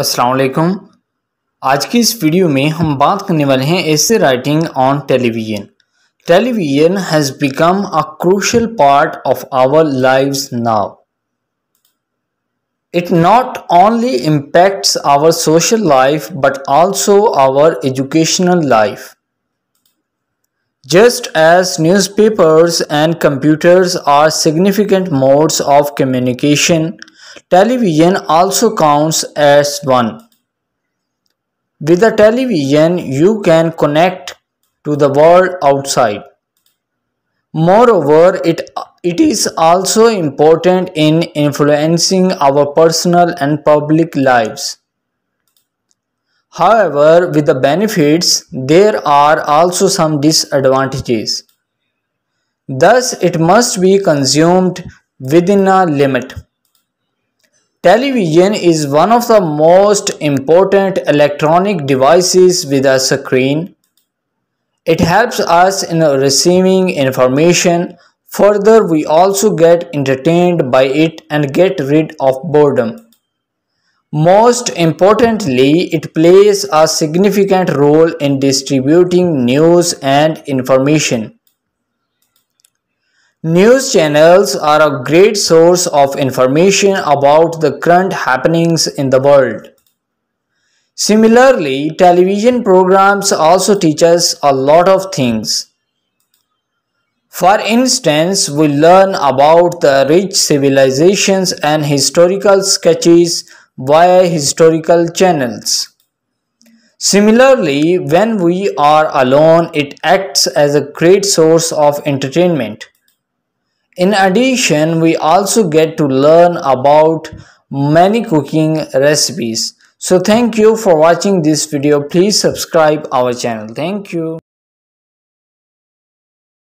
असलकुम आज की इस वीडियो में हम बात करने वाले हैं ऐसे writing on television television has become a crucial part of our lives now it not only impact our social life but also our educational life just as news papers and computers are significant modes of communication Television also counts as one. With a television, you can connect to the world outside. Moreover, it, it is also important in influencing our personal and public lives. However, with the benefits, there are also some disadvantages. Thus, it must be consumed within a limit. Television is one of the most important electronic devices with a screen. It helps us in receiving information. Further, we also get entertained by it and get rid of boredom. Most importantly, it plays a significant role in distributing news and information. News channels are a great source of information about the current happenings in the world. Similarly, television programs also teach us a lot of things. For instance, we learn about the rich civilizations and historical sketches via historical channels. Similarly, when we are alone, it acts as a great source of entertainment. In addition, we also get to learn about many cooking recipes. So thank you for watching this video. Please subscribe our channel. Thank you.